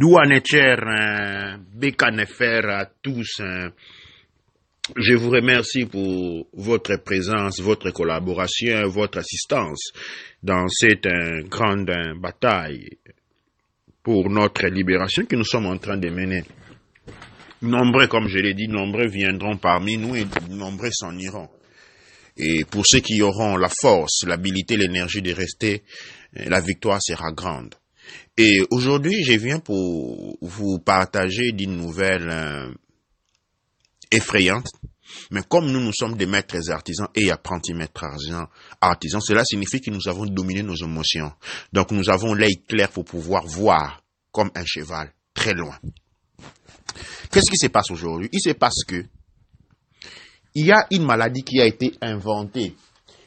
Euh, à tous. Euh, je vous remercie pour votre présence, votre collaboration, votre assistance dans cette euh, grande bataille pour notre libération que nous sommes en train de mener. Nombreux, comme je l'ai dit, nombreux viendront parmi nous et nombreux s'en iront. Et pour ceux qui auront la force, l'habilité, l'énergie de rester, la victoire sera grande. Et aujourd'hui, je viens pour vous partager d'une nouvelle euh, effrayante. Mais comme nous, nous sommes des maîtres artisans et apprentis maîtres artisans, cela signifie que nous avons dominé nos émotions. Donc nous avons l'œil clair pour pouvoir voir comme un cheval très loin. Qu'est-ce qui se passe aujourd'hui Il se passe que il y a une maladie qui a été inventée.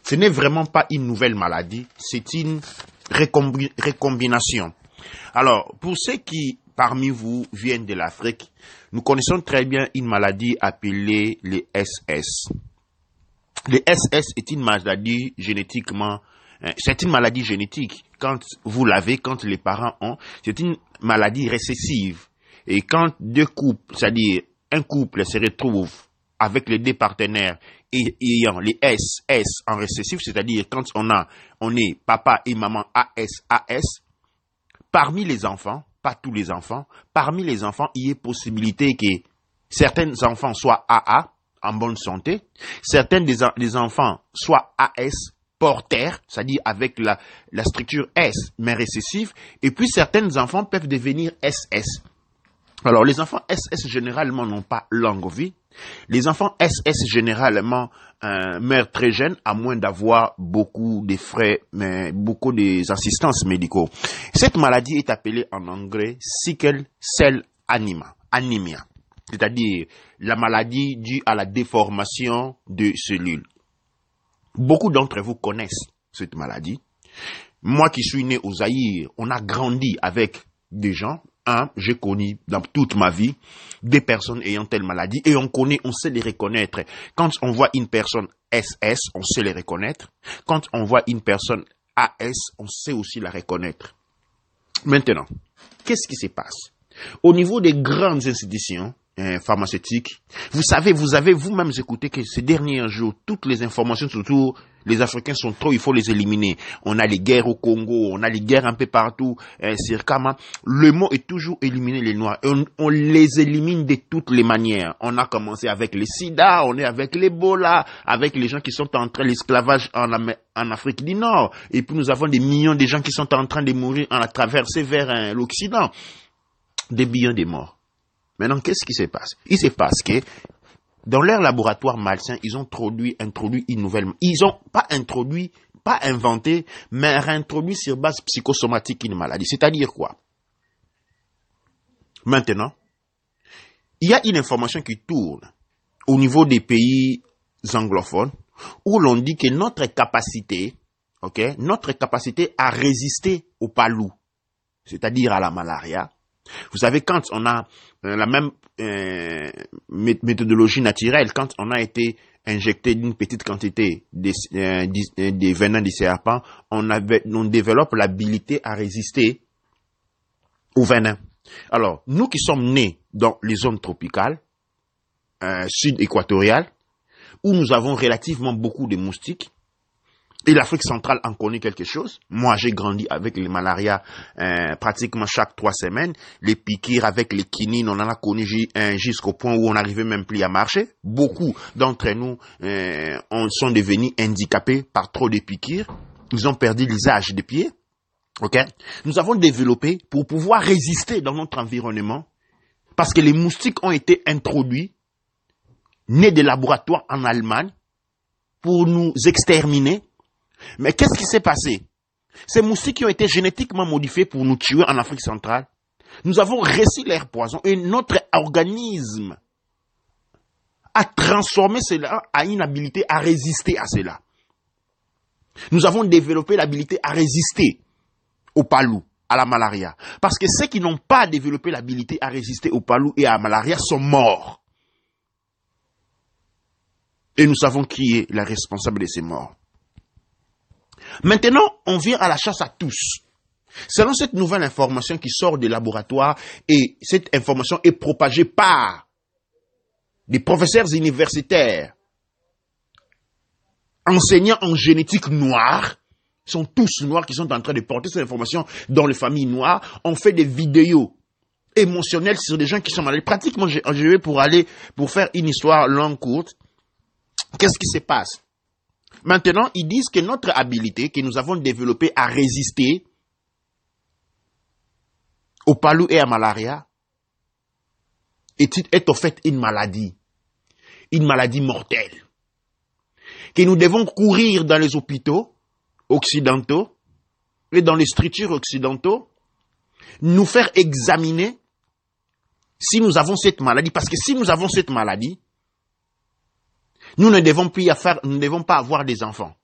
Ce n'est vraiment pas une nouvelle maladie, c'est une récombination alors, pour ceux qui parmi vous viennent de l'Afrique, nous connaissons très bien une maladie appelée les SS. Les SS est une maladie génétiquement, hein, c'est une maladie génétique. Quand vous l'avez, quand les parents ont, c'est une maladie récessive. Et quand deux couples, c'est-à-dire un couple se retrouve avec les deux partenaires ayant les SS en récessif, c'est-à-dire quand on a, on est papa et maman AS, AS, parmi les enfants, pas tous les enfants, parmi les enfants, il y a possibilité que certains enfants soient AA, en bonne santé, certains des, enfants soient AS, porteurs, c'est-à-dire avec la, structure S, mais récessive, et puis certains enfants peuvent devenir SS. Alors, les enfants SS généralement n'ont pas langue vie. Les enfants SS généralement mère très jeune, à moins d'avoir beaucoup de frais, mais beaucoup des assistances médicaux. Cette maladie est appelée en anglais sickle cell anima, anemia, c'est-à-dire la maladie due à la déformation de cellules. Beaucoup d'entre vous connaissent cette maladie. Moi qui suis né aux Zaïre, on a grandi avec des gens j'ai connu dans toute ma vie des personnes ayant telle maladie et on connaît, on sait les reconnaître. Quand on voit une personne SS, on sait les reconnaître. Quand on voit une personne AS, on sait aussi la reconnaître. Maintenant, qu'est-ce qui se passe Au niveau des grandes institutions, euh, pharmaceutique. Vous savez, vous avez vous-même écouté que ces derniers jours, toutes les informations surtout les Africains sont trop, il faut les éliminer. On a les guerres au Congo, on a les guerres un peu partout, euh, Le mot est toujours éliminer les Noirs. On, les élimine de toutes les manières. On a commencé avec le sida, on est avec l'Ebola, avec les gens qui sont en train, l'esclavage en, Afrique du Nord. Et puis nous avons des millions de gens qui sont en train de mourir en la traversée vers hein, l'Occident. Des millions de morts. Maintenant, qu'est-ce qui se passe Il se passe que dans leur laboratoire malsain, ils ont introduit, introduit une nouvelle... Ils ont pas introduit, pas inventé, mais réintroduit sur base psychosomatique une maladie. C'est-à-dire quoi Maintenant, il y a une information qui tourne au niveau des pays anglophones où l'on dit que notre capacité, notre capacité à résister au palou, c'est-à-dire à la malaria, vous savez, quand on a euh, la même euh, méthodologie naturelle, quand on a été injecté d'une petite quantité de venin du serpent, on, développe l'habilité à résister au venin. Alors, nous qui sommes nés dans les zones tropicales, euh, sud-équatoriales, où nous avons relativement beaucoup de moustiques, et l'Afrique centrale en connaît quelque chose. Moi, j'ai grandi avec les malaria euh, pratiquement chaque trois semaines. Les piqures avec les quinines, on en a connu euh, jusqu'au point où on n'arrivait même plus à marcher. Beaucoup d'entre nous euh, sont devenus handicapés par trop de piqûres. Ils ont perdu l'usage des pieds. Nous avons développé pour pouvoir résister dans notre environnement parce que les moustiques ont été introduits, nés des laboratoires en Allemagne, pour nous exterminer, mais qu'est-ce qui s'est passé Ces moustiques qui ont été génétiquement modifiés pour nous tuer en Afrique centrale, nous avons réussi leur poison et notre organisme a transformé cela à une habilité à résister à cela. Nous avons développé l'habilité à résister au palou, à la malaria. Parce que ceux qui n'ont pas développé l'habilité à résister au palou et à la malaria sont morts. Et nous savons qui est la responsable de ces morts. Maintenant, on vient à la chasse à tous. Selon cette nouvelle information qui sort des laboratoires et cette information est propagée par des professeurs universitaires, enseignants en génétique noire, sont tous noirs qui sont en train de porter cette information dans les familles noires, on fait des vidéos émotionnelles sur des gens qui sont malades. Pratiquement, j'ai vais pour aller, pour faire une histoire longue, courte. Qu'est-ce qui se passe? Maintenant, ils disent que notre habilité que nous avons développée à résister au palou et à malaria est, est au fait une maladie, une maladie mortelle, que nous devons courir dans les hôpitaux occidentaux et dans les structures occidentaux, nous faire examiner si nous avons cette maladie, parce que si nous avons cette maladie, nous ne devons, plus faire, nous ne devons pas avoir des enfants.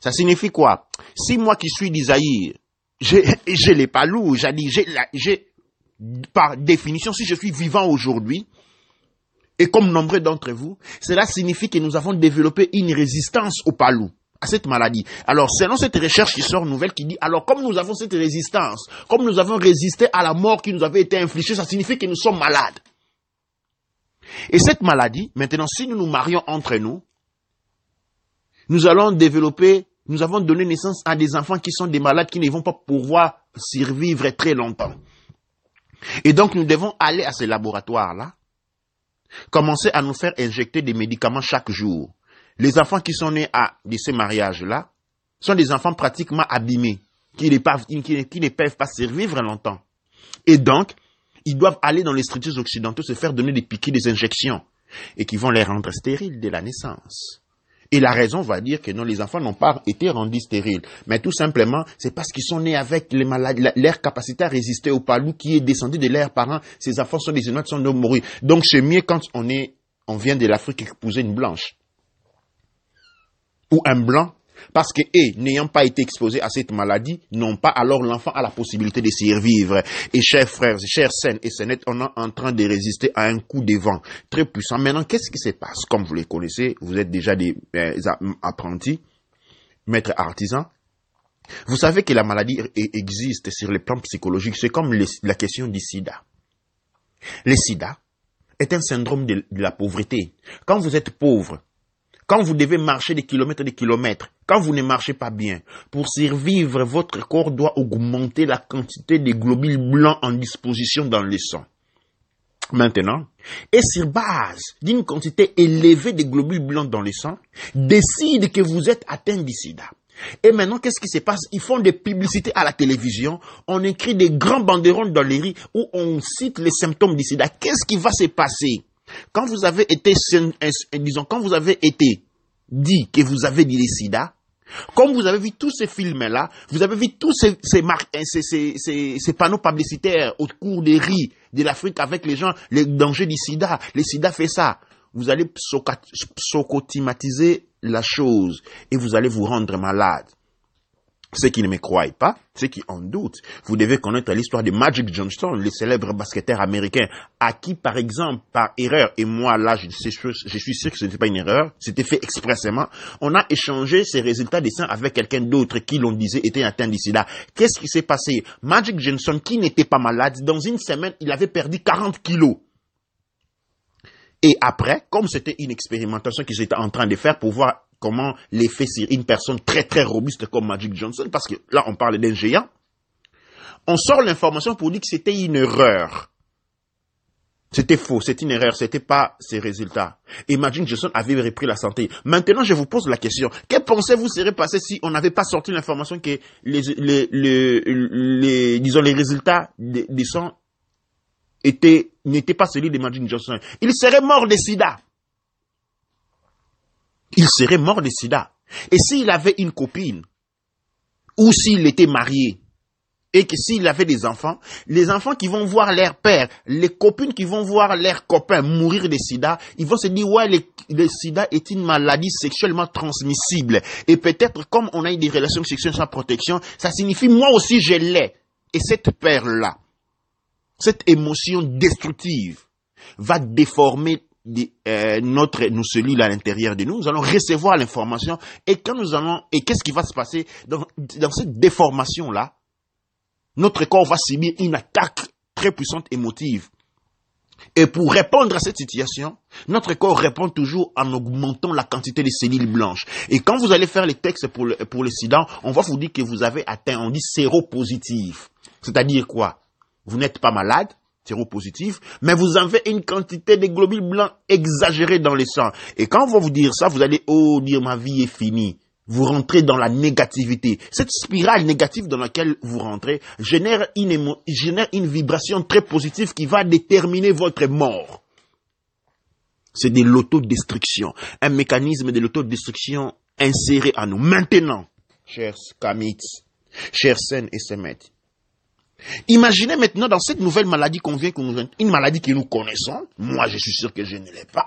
Ça signifie quoi Si moi qui suis d'Isaïe, j'ai les palous, j'ai j'ai, par définition, si je suis vivant aujourd'hui, et comme nombreux d'entre vous, cela signifie que nous avons développé une résistance aux palous, à cette maladie. Alors, selon cette recherche qui sort nouvelle, qui dit, alors comme nous avons cette résistance, comme nous avons résisté à la mort qui nous avait été infligée, ça signifie que nous sommes malades. Et cette maladie, maintenant, si nous nous marions entre nous, nous allons développer, nous avons donné naissance à des enfants qui sont des malades qui ne vont pas pouvoir survivre très longtemps. Et donc, nous devons aller à ces laboratoires-là, commencer à nous faire injecter des médicaments chaque jour. Les enfants qui sont nés à de ces mariages-là sont des enfants pratiquement abîmés, qui ne peuvent, qui ne peuvent pas survivre longtemps. Et donc, ils doivent aller dans les structures occidentaux se faire donner des piquets, des injections, et qui vont les rendre stériles dès la naissance. Et la raison va dire que non, les enfants n'ont pas été rendus stériles. Mais tout simplement, c'est parce qu'ils sont nés avec les malades, leur capacité à résister au palou qui est descendu de leurs parents. Ces enfants sont des qui sont morts. Donc c'est mieux quand on est, on vient de l'Afrique épouser une blanche. Ou un blanc parce que, et, n'ayant pas été exposés à cette maladie, n'ont pas, alors l'enfant a la possibilité de survivre. Et chers frères, chers saines et sainettes, on est en train de résister à un coup de vent très puissant. Maintenant, qu'est-ce qui se passe? Comme vous les connaissez, vous êtes déjà des euh, apprentis, maîtres artisans, vous savez que la maladie e-, e-, existe sur le plan psychologique. C'est comme la question du sida. Le sida est un syndrome de la pauvreté. Quand vous êtes pauvre, quand vous devez marcher des kilomètres et des kilomètres, quand vous ne marchez pas bien, pour survivre, votre corps doit augmenter la quantité de globules blancs en disposition dans le sang. Maintenant, et sur base d'une quantité élevée de globules blancs dans le sang, décide que vous êtes atteint du sida. Et maintenant, qu'est-ce qui se passe Ils font des publicités à la télévision, on écrit des grands banderoles dans les rues où on cite les symptômes du sida. Qu'est-ce qui va se passer quand vous avez été, euh, euh, disons, quand vous avez été dit que vous avez dit le sida, comme vous avez vu tous ces films-là, vous avez vu tous ces, ces, euh, panneaux publicitaires au cours des riz de l'Afrique avec les gens, les dangers du sida, le sida fait ça. Vous allez socotimatiser la chose et vous allez vous rendre malade. Ceux qui ne me croient pas, ceux qui en doutent, vous devez connaître l'histoire de Magic Johnson, le célèbre basketteur américain, à qui, par exemple, par erreur, et moi, là, je, je suis sûr que ce n'était pas une erreur, c'était fait expressément, on a échangé ses résultats des avec quelqu'un d'autre qui, l'on disait, était atteint d'ici là. Qu'est-ce qui s'est passé? Magic Johnson, qui n'était pas malade, dans une semaine, il avait perdu 40 kilos. Et après, comme c'était une expérimentation qu'ils étaient en train de faire pour voir comment l'effet sur une personne très très robuste comme Magic Johnson, parce que là on parle d'un géant, on sort l'information pour dire que c'était une erreur. C'était faux, c'était une erreur, c'était pas ses résultats. Et Magic Johnson avait repris la santé. Maintenant, je vous pose la question. Que pensez-vous serait passé si on n'avait pas sorti l'information que les, disons, les résultats du sang n'étaient pas celui de Magic Johnson? Il serait mort de sida il serait mort de sida. Et s'il avait une copine, ou s'il était marié, et que s'il avait des enfants, les enfants qui vont voir leur père, les copines qui vont voir leur copain mourir de sida, ils vont se dire, ouais, le, le sida est une maladie sexuellement transmissible. Et peut-être, comme on a eu des relations sexuelles sans protection, ça signifie, moi aussi, je l'ai. Et cette peur-là, cette émotion destructive, va déformer euh, notre nous à l'intérieur de nous, nous allons recevoir l'information et quand nous allons et qu'est-ce qui va se passer dans, cette déformation là, notre corps va subir une attaque très puissante émotive. Et pour répondre à cette situation, notre corps répond toujours en augmentant la quantité de cellules blanches. Et quand vous allez faire les textes pour le, pour les on va vous dire que vous avez atteint, on dit séropositif. C'est-à-dire quoi Vous n'êtes pas malade, positif, mais vous avez une quantité de globules blancs exagérés dans le sang. Et quand on va vous dire ça, vous allez, oh, dire ma vie est finie. Vous rentrez dans la négativité. Cette spirale négative dans laquelle vous rentrez génère une, génère une vibration très positive qui va déterminer votre mort. C'est de l'autodestruction. Un mécanisme de l'autodestruction inséré à nous. Maintenant, chers kamits, chers Sen et Semet, Imaginez maintenant dans cette nouvelle maladie qu'on vient, une maladie que nous connaissons. Moi, je suis sûr que je ne l'ai pas.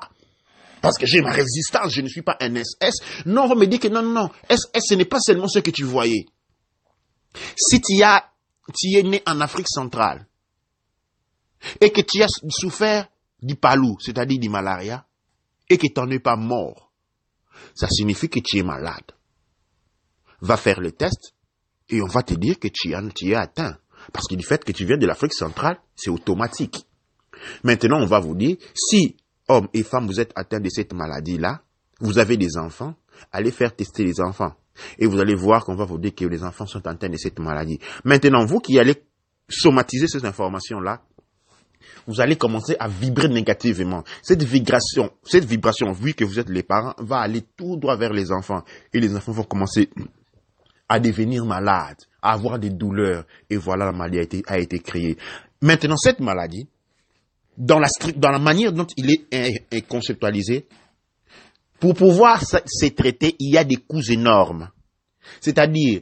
Parce que j'ai ma résistance, je ne suis pas un SS. Non, on me dit que non, non, non. SS, ce n'est pas seulement ce que tu voyais. Si tu, as, tu es né en Afrique centrale et que tu as souffert du palou, c'est-à-dire du malaria, et que tu n'en es pas mort, ça signifie que tu es malade. Va faire le test et on va te dire que tu, en, tu es atteint parce que du fait que tu viens de l'Afrique centrale, c'est automatique. Maintenant, on va vous dire, si homme et femme, vous êtes atteints de cette maladie-là, vous avez des enfants, allez faire tester les enfants. Et vous allez voir qu'on va vous dire que les enfants sont atteints de cette maladie. Maintenant, vous qui allez somatiser ces informations-là, vous allez commencer à vibrer négativement. Cette vibration, cette vibration, vu que vous êtes les parents, va aller tout droit vers les enfants. Et les enfants vont commencer à devenir malades avoir des douleurs. Et voilà, la maladie a été, créée. Maintenant, cette maladie, dans la, manière dont il est, conceptualisé, pour pouvoir se traiter, il y a des coûts énormes. C'est-à-dire,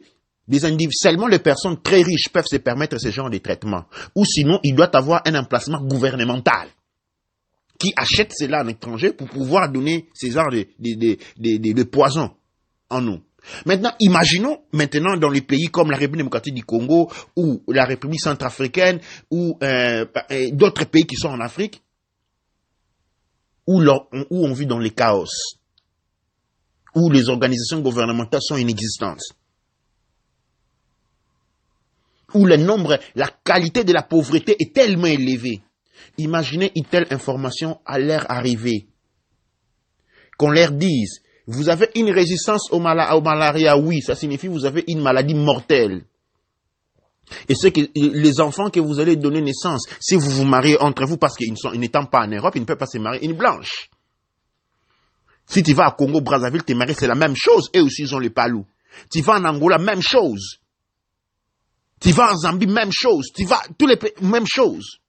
seulement les personnes très riches peuvent se permettre ce genre de traitement. Ou sinon, il doit avoir un emplacement gouvernemental qui achète cela en étranger pour pouvoir donner ces genres de, de, de, de, poison en nous. Maintenant, imaginons maintenant dans les pays comme la République démocratique du Congo ou la République centrafricaine ou euh, d'autres pays qui sont en Afrique, où, on vit dans le chaos, où les organisations gouvernementales sont inexistantes, où le nombre, la qualité de la pauvreté est tellement élevée. Imaginez une telle information à leur arrivée. Qu'on leur dise, vous avez une résistance au, mal au malaria, oui, ça signifie que vous avez une maladie mortelle. Et c'est que les enfants que vous allez donner naissance, si vous vous mariez entre vous, parce qu'ils n'étant pas en Europe, ils ne peuvent pas se marier une blanche. Si tu vas à Congo, Brazzaville, tes maris, c'est la même chose. Eux aussi, ils ont les palous. Tu vas en Angola, même chose. Tu vas en Zambie, même chose. Tu vas, tous les pays, même chose.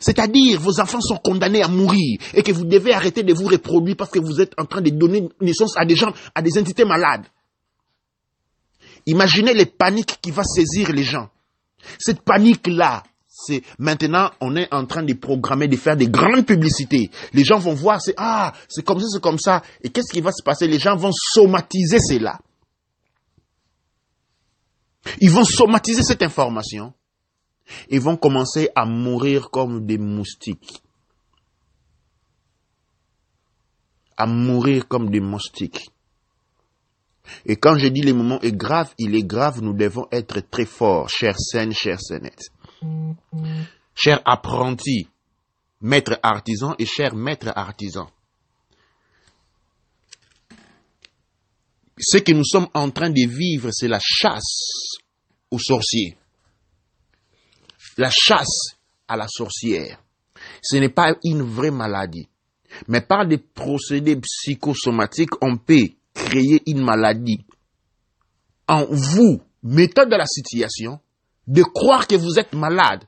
C'est-à-dire, vos enfants sont condamnés à mourir et que vous devez arrêter de vous reproduire parce que vous êtes en train de donner naissance à des gens, à des entités malades. Imaginez les paniques qui va saisir les gens. Cette panique-là, c'est maintenant on est en train de programmer, de faire des grandes publicités. Les gens vont voir, c'est ah, c'est comme ça, c'est comme ça. Et qu'est-ce qui va se passer Les gens vont somatiser cela. Ils vont somatiser cette information. Ils vont commencer à mourir comme des moustiques. À mourir comme des moustiques. Et quand je dis le moment est grave, il est grave, nous devons être très forts, chers saines, chers sainettes. Chers apprentis, maîtres artisans et chers maîtres artisans. Ce que nous sommes en train de vivre, c'est la chasse aux sorciers. La chasse à la sorcière. Ce n'est pas une vraie maladie. Mais par des procédés psychosomatiques, on peut créer une maladie. En vous, mettant de la situation, de croire que vous êtes malade.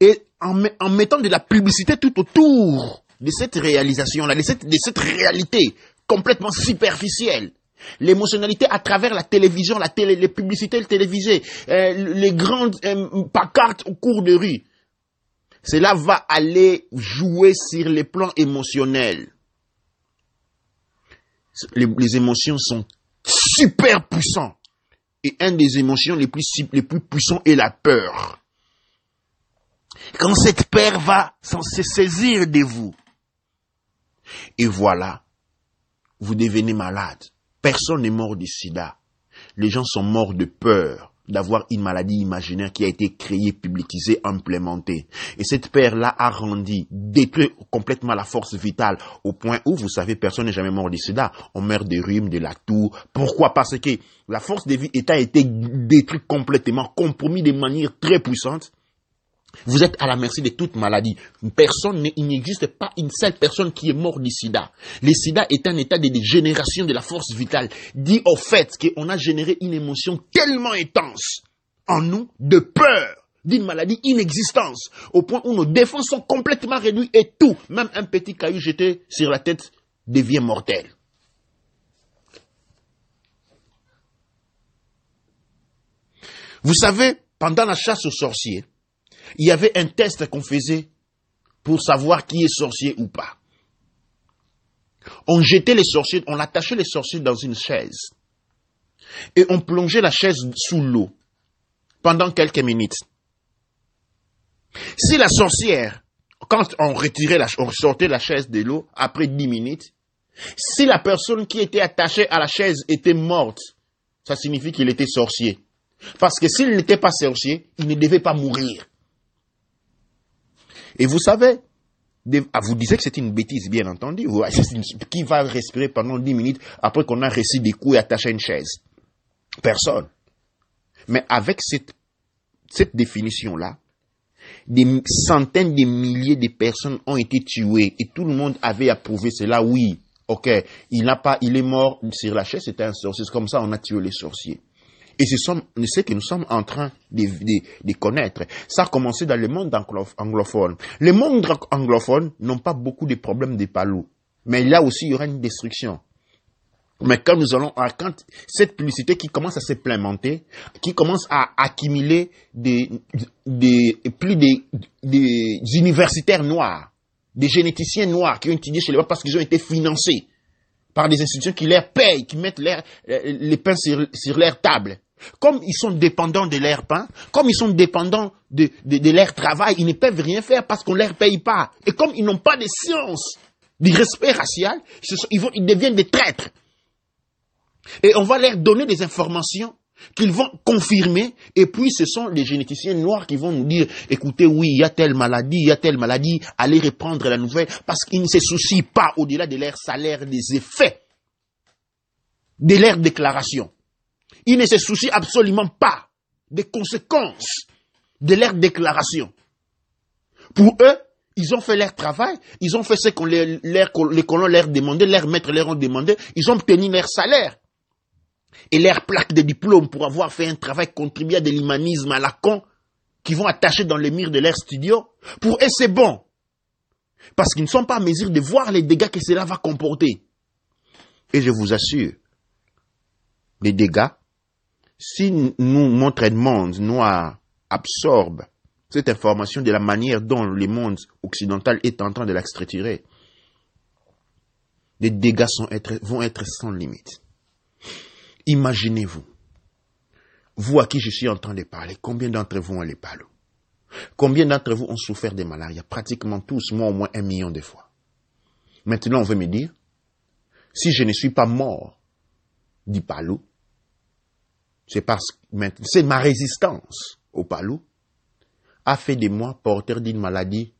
Et en, mettant de la publicité tout autour de cette réalisation-là, de cette réalité complètement superficielle. L'émotionnalité à travers la télévision, la télé, les publicités télévisées, euh, les grandes euh, au cours de rue. Cela va aller jouer sur les plans émotionnels. Les, émotions sont super puissantes. Et une des émotions les plus, les plus puissantes est la peur. Quand cette peur va se saisir de vous, et voilà, vous devenez malade. Personne n'est mort du sida. Les gens sont morts de peur d'avoir une maladie imaginaire qui a été créée, publicisée, implémentée. Et cette peur-là a rendu, détruit complètement la force vitale au point où, vous savez, personne n'est jamais mort de sida. On meurt des rhumes, de la tour. Pourquoi? Parce que la force de vie a été détruite complètement, compromise de manière très puissante vous êtes à la merci de toute maladie. Personne, il n'existe pas une seule personne qui est morte du sida. Le sida est un état de dégénération de la force vitale, dit au fait qu'on a généré une émotion tellement intense en nous de peur d'une maladie inexistante. au point où nos défenses sont complètement réduites et tout, même un petit caillou jeté sur la tête, devient mortel. Vous savez, pendant la chasse aux sorciers, il y avait un test qu'on faisait pour savoir qui est sorcier ou pas. On jetait les sorciers, on attachait les sorciers dans une chaise. Et on plongeait la chaise sous l'eau pendant quelques minutes. Si la sorcière, quand on retirait la, on sortait la chaise de l'eau après dix minutes, si la personne qui était attachée à la chaise était morte, ça signifie qu'il était sorcier. Parce que s'il n'était pas sorcier, il ne devait pas mourir. Et vous savez, ah, vous disiez que c'est une bêtise, bien entendu. Ah, qui va respirer pendant 10 minutes après qu'on a reçu des coups et attaché une chaise Personne. Mais avec cette, définition-là, des centaines de milliers de personnes ont été tuées et tout le monde avait approuvé cela. Oui, ok, il n'a pas, il est mort sur la chaise, c'était un sorcier. C'est comme ça on a tué les sorciers. Et ce sont ce que nous sommes en train de, de, connaître. Ça a commencé dans le monde anglophone. Les monde anglophone n'ont pas beaucoup de problèmes de palou. Mais là aussi, il y aura une destruction. Mais quand nous allons, ah, quand cette publicité qui commence à plémenter, qui commence à accumuler des, des plus des, universitaires noirs, des généticiens noirs qui ont étudié chez les parce qu'ils ont été financés par des institutions qui leur payent, qui mettent les pains sur, sur leur table. Comme ils sont dépendants de leur pain, comme ils sont dépendants de, leur travail, ils ne peuvent rien faire parce qu'on ne leur paye pas. Et comme ils n'ont pas de science du respect racial, ils, ils deviennent des traîtres. Et on va leur donner des informations qu'ils vont confirmer, et puis ce sont les généticiens noirs qui vont nous dire, écoutez, oui, il y a telle maladie, il y a telle maladie, allez reprendre la nouvelle, parce qu'ils ne se soucient pas au-delà de leur salaire des effets de leur déclaration. Ils ne se soucient absolument pas des conséquences de leur déclaration. Pour eux, ils ont fait leur travail, ils ont fait ce que les, les colons leur demandaient, leurs maîtres leur ont demandé, ils ont obtenu leur salaire et leur plaque de diplôme pour avoir fait un travail contribué à de l'humanisme à la con, qui vont attacher dans les murs de leur studio. Pour eux, c'est bon. Parce qu'ils ne sont pas à mesure de voir les dégâts que cela va comporter. Et je vous assure, les dégâts si nous, notre monde noir absorbe cette information de la manière dont le monde occidental est en train de structurer, les dégâts sont vont être sans limite. Imaginez-vous, vous à qui je suis en train de parler, combien d'entre vous ont les palos Combien d'entre vous ont souffert de malaria Pratiquement tous, moi au moins un million de fois. Maintenant, on veut me dire, si je ne suis pas mort du palo, c'est parce que c'est ma résistance au palou a fait de moi porteur d'une maladie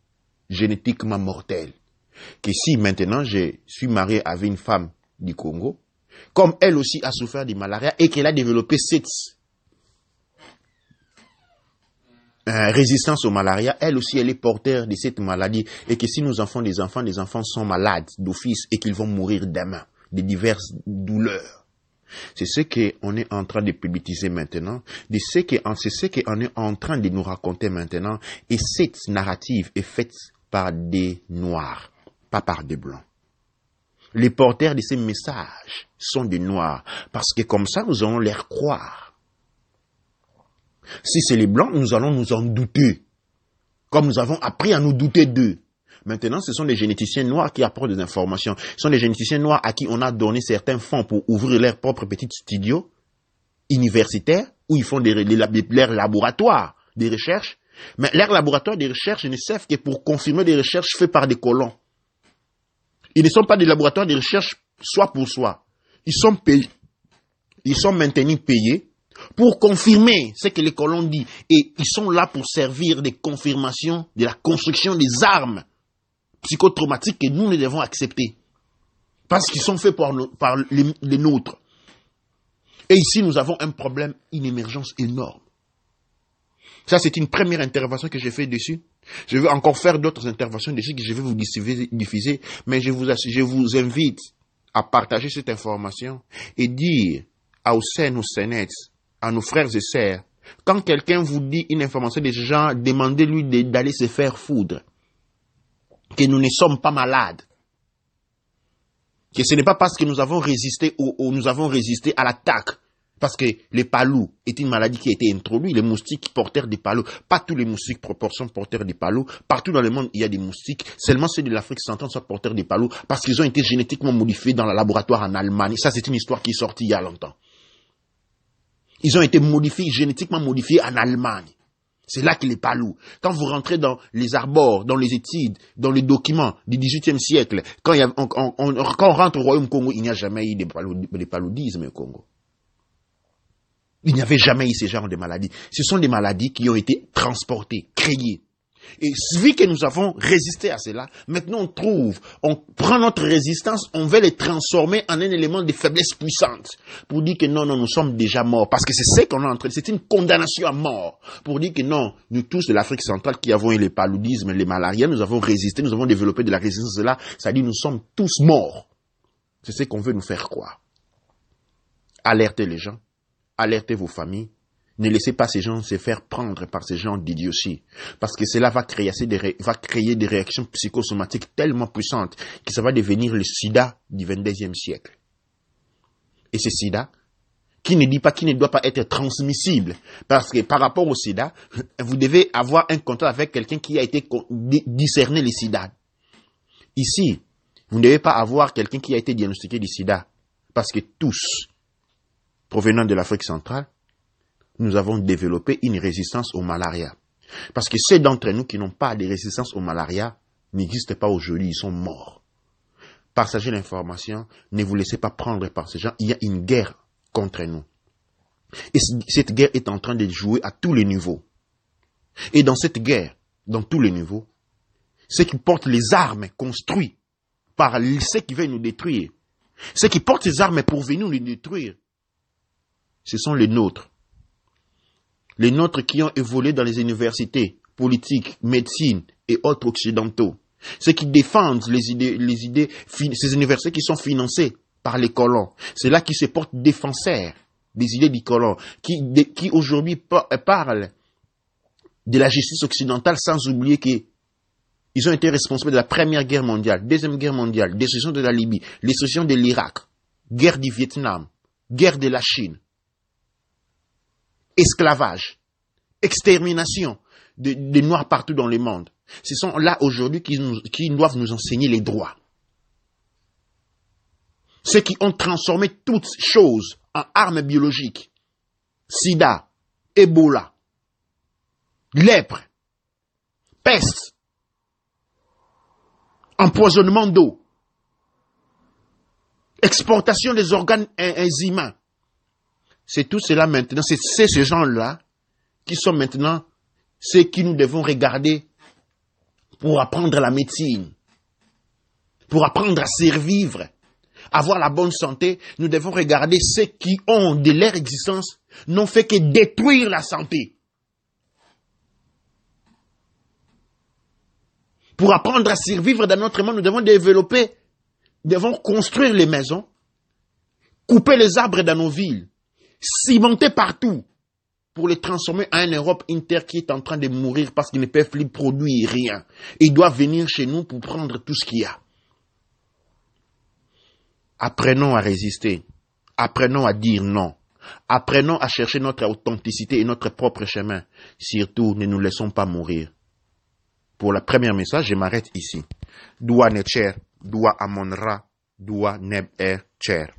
génétiquement mortelle. Que si maintenant je suis marié avec une femme du Congo, comme elle aussi a souffert du malaria et qu'elle a développé cette euh, résistance au malaria, elle aussi, elle est porteur de cette maladie. Et que si nos enfants, des enfants, des enfants sont malades d'office et qu'ils vont mourir demain de diverses douleurs, c'est ce qu'on est en train de publiciser maintenant, c'est ce qu'on est en train de nous raconter maintenant, et cette narrative est faite par des noirs, pas par des blancs. Les porteurs de ces messages sont des noirs, parce que comme ça, nous allons leur croire. Si c'est les blancs, nous allons nous en douter, comme nous avons appris à nous douter d'eux. Maintenant, ce sont les généticiens noirs qui apportent des informations. Ce sont les généticiens noirs à qui on a donné certains fonds pour ouvrir leurs propres petit studios universitaires où ils font des, leurs laboratoires de recherche. Mais leurs laboratoires de recherche ne servent que pour confirmer des recherches faites par des colons. Ils ne sont pas des laboratoires de recherche soit pour soi. Ils sont payés. Ils sont maintenus payés pour confirmer ce que les colons disent. Et ils sont là pour servir des confirmations de la construction des armes psychotraumatiques que nous ne devons accepter. Parce qu'ils sont faits par, les, nôtres. Et ici, nous avons un problème, une émergence énorme. Ça, c'est une première intervention que j'ai faite dessus. Je vais encore faire d'autres interventions dessus que je vais vous diffuser, mais je vous, je vous invite à partager cette information et dire à aux nos à nos frères et sœurs, quand quelqu'un vous dit une information des gens, demandez-lui d'aller se faire foudre que nous ne sommes pas malades. Que ce n'est pas parce que nous avons résisté ou, nous avons résisté à l'attaque. Parce que les palous est une maladie qui a été introduite. Les moustiques porteurs des palous. Pas tous les moustiques proportion porteurs des palous. Partout dans le monde, il y a des moustiques. Seulement ceux de l'Afrique centrale sont porteurs des palous parce qu'ils ont été génétiquement modifiés dans le laboratoire en Allemagne. Ça, c'est une histoire qui est sortie il y a longtemps. Ils ont été modifiés, génétiquement modifiés en Allemagne. C'est là qu'il est palou. Quand vous rentrez dans les arbores, dans les études, dans les documents du XVIIIe siècle, quand, on, rentre au Royaume Congo, il n'y a jamais eu de, paludisme au Congo. Il n'y avait jamais eu ce genre de maladies. Ce sont des maladies qui ont été transportées, créées. Et vu que nous avons résisté à cela, maintenant on trouve, on prend notre résistance, on veut les transformer en un élément de faiblesse puissante pour dire que non, non, nous sommes déjà morts. Parce que c'est ce qu'on a entré, c'est une condamnation à mort pour dire que non, nous tous de l'Afrique centrale qui avons eu les paludismes, les malarias, nous avons résisté, nous avons développé de la résistance à cela, ça dit nous sommes tous morts. C'est ce qu'on veut nous faire croire. Alertez les gens, alertez vos familles, ne laissez pas ces gens se faire prendre par ces gens d'idiotie. Parce que cela va créer, des réactions psychosomatiques tellement puissantes que ça va devenir le sida du 22e siècle. Et ce sida, qui ne dit pas qui ne doit pas être transmissible. Parce que par rapport au sida, vous devez avoir un contact avec quelqu'un qui a été discerné le sida. Ici, vous ne devez pas avoir quelqu'un qui a été diagnostiqué du sida. Parce que tous, provenant de l'Afrique centrale, nous avons développé une résistance au malaria. Parce que ceux d'entre nous qui n'ont pas de résistance au malaria n'existent pas aujourd'hui, ils sont morts. Partagez l'information, ne vous laissez pas prendre par ces gens. Il y a une guerre contre nous. Et cette guerre est en train de jouer à tous les niveaux. Et dans cette guerre, dans tous les niveaux, ceux qui portent les armes construites par ceux qui veulent nous détruire, ceux qui portent ces armes pour venir nous détruire, ce sont les nôtres les nôtres qui ont évolué dans les universités, politiques, médecine et autres occidentaux, ceux qui défendent les idées, les idées, ces universités qui sont financées par les colons, c'est là qui se portent défenseurs des idées des colons, qui, qui aujourd'hui parlent de la justice occidentale sans oublier qu'ils ils ont été responsables de la Première Guerre mondiale, Deuxième Guerre mondiale, décision de la Libye, décision de l'Irak, guerre du Vietnam, guerre de la Chine, esclavage, extermination des Noirs partout dans le monde. Ce sont là aujourd'hui qui, doivent nous enseigner les droits. Ceux qui ont transformé toutes choses en armes biologiques. Sida, Ebola, lèpre, peste, empoisonnement d'eau, exportation des organes humains, c'est tout cela maintenant, c'est ces gens-là qui sont maintenant ceux qui nous devons regarder pour apprendre la médecine, pour apprendre à survivre, avoir la bonne santé. Nous devons regarder ceux qui ont de leur existence n'ont fait que détruire la santé. Pour apprendre à survivre dans notre monde, nous devons développer, devons construire les maisons, couper les arbres dans nos villes, cimenté partout pour les transformer en une Europe inter qui est en train de mourir parce qu'ils ne peuvent plus produire rien. Ils doivent venir chez nous pour prendre tout ce qu'il y a. Apprenons à résister. Apprenons à dire non. Apprenons à chercher notre authenticité et notre propre chemin. Surtout, ne nous laissons pas mourir. Pour le premier message, je m'arrête ici. Dua Necher, doua Amonra, doua Neb-Er Cher.